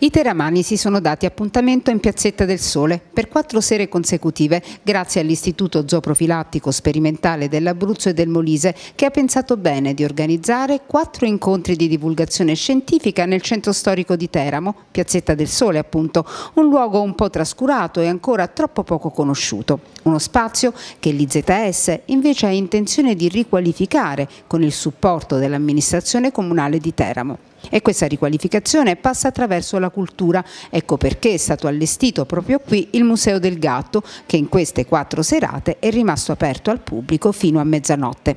I teramani si sono dati appuntamento in Piazzetta del Sole per quattro sere consecutive grazie all'Istituto Zooprofilattico Sperimentale dell'Abruzzo e del Molise che ha pensato bene di organizzare quattro incontri di divulgazione scientifica nel centro storico di Teramo, Piazzetta del Sole appunto, un luogo un po' trascurato e ancora troppo poco conosciuto. Uno spazio che l'IZS invece ha intenzione di riqualificare con il supporto dell'amministrazione comunale di Teramo. E questa riqualificazione passa attraverso la cultura, ecco perché è stato allestito proprio qui il Museo del Gatto, che in queste quattro serate è rimasto aperto al pubblico fino a mezzanotte.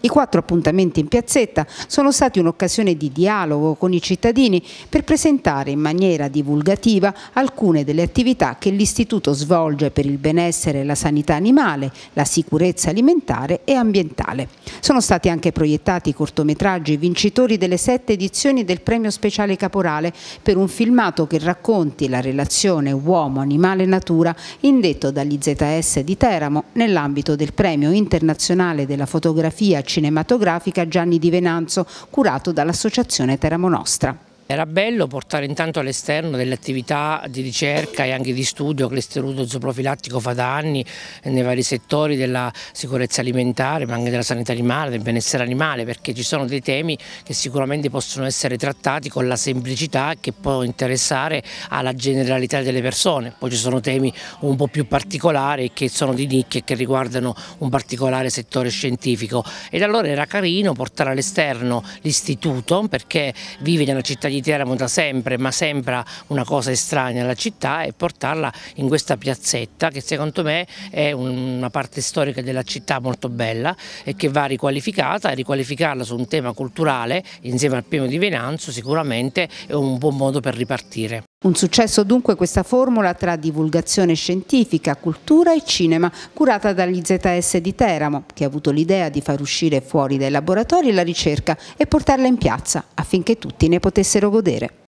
I quattro appuntamenti in piazzetta sono stati un'occasione di dialogo con i cittadini per presentare in maniera divulgativa alcune delle attività che l'Istituto svolge per il benessere e la sanità animale, la sicurezza alimentare e ambientale. Sono stati anche proiettati cortometraggi vincitori delle sette edizioni del premio speciale caporale per un filmato che racconti la relazione uomo-animale-natura indetto dagli ZS di Teramo nell'ambito del premio internazionale della fotografia cinematografica Gianni Di Venanzo, curato dall'Associazione Teramo Nostra. Era bello portare intanto all'esterno delle attività di ricerca e anche di studio che l'istituto zooprofilattico fa da anni nei vari settori della sicurezza alimentare, ma anche della sanità animale, del benessere animale, perché ci sono dei temi che sicuramente possono essere trattati con la semplicità che può interessare alla generalità delle persone. Poi ci sono temi un po' più particolari che sono di nicchia e che riguardano un particolare settore scientifico. Ed allora era carino portare all'esterno l'istituto perché vive nella cittadina di Teramo da sempre, ma sembra una cosa estranea alla città e portarla in questa piazzetta che secondo me è una parte storica della città molto bella e che va riqualificata e riqualificarla su un tema culturale insieme al pieno di Venanzo sicuramente è un buon modo per ripartire. Un successo dunque questa formula tra divulgazione scientifica, cultura e cinema, curata dagli ZS di Teramo, che ha avuto l'idea di far uscire fuori dai laboratori la ricerca e portarla in piazza affinché tutti ne potessero godere.